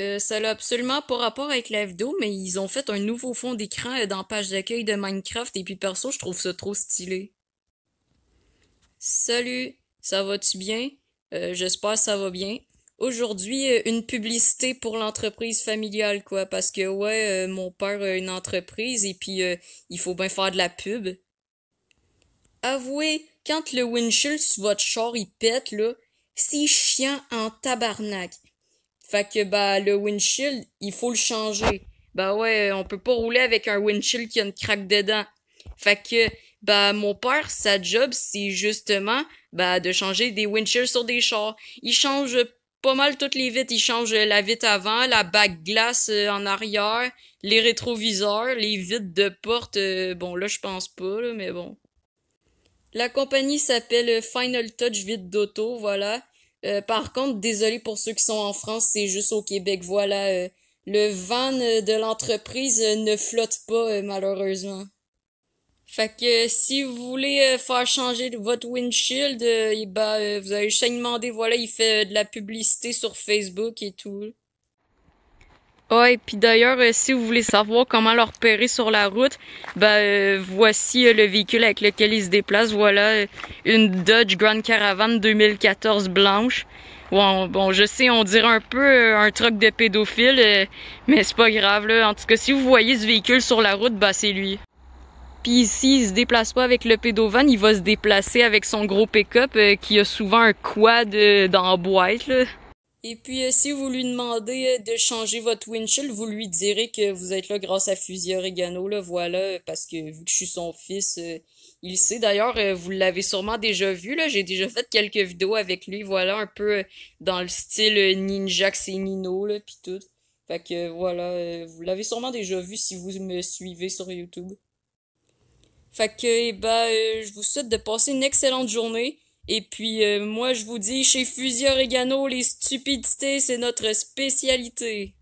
Euh, ça n'a absolument pas rapport avec la vidéo, mais ils ont fait un nouveau fond d'écran euh, dans page d'accueil de Minecraft et puis perso, je trouve ça trop stylé. Salut, ça va-tu bien? Euh, J'espère que ça va bien. Aujourd'hui, euh, une publicité pour l'entreprise familiale, quoi, parce que ouais, mon père a une entreprise et puis il faut bien faire de la pub. Avouez, quand le windshield sur votre char il pète, là, c'est chiant en tabarnak. Fait que bah le windshield, il faut le changer. Bah ouais, on peut pas rouler avec un windshield qui a une craque dedans. Fait que bah mon père, sa job, c'est justement bah de changer des windshields sur des chars. Il change pas mal toutes les vitres. Il change la vitre avant, la bague glace euh, en arrière, les rétroviseurs, les vitres de porte. Euh, bon là, je pense pas là, mais bon. La compagnie s'appelle Final Touch Vite d'Auto, voilà. Euh, par contre, désolé pour ceux qui sont en France, c'est juste au Québec. Voilà, euh, le van euh, de l'entreprise ne flotte pas malheureusement. Fait que si vous voulez faire changer votre windshield, et ben, bah, vous allez juste demander, voilà, il fait de la publicité sur Facebook et tout. Ouais, puis d'ailleurs, euh, si vous voulez savoir comment leur repérer sur la route, ben euh, voici euh, le véhicule avec lequel il se déplace, Voilà une Dodge Grand Caravan 2014 blanche. Bon, bon, je sais, on dirait un peu un truc de pédophile, mais c'est pas grave là. En tout cas, si vous voyez ce véhicule sur la route, ben c'est lui. Puis ici, il se déplace pas avec le pédovan, il va se déplacer avec son gros pick-up qui a souvent un quad dans la boîte là. Et puis, euh, si vous lui demandez euh, de changer votre windshield, vous lui direz que vous êtes là grâce à Fusil Oregano, là, voilà, euh, parce que vu que je suis son fils, il sait. D'ailleurs, vous l'avez sûrement déjà vu, là, j'ai déjà fait quelques vidéos avec lui, voilà, un peu dans le style Ninjax et Nino, là, pis tout. Fait que, voilà, vous l'avez sûrement déjà vu si vous me suivez sur YouTube. Fait que, eh ben, je vous souhaite de passer une excellente journée. Et puis euh, moi je vous dis chez Fusio Regano, les stupidités, c'est notre spécialité.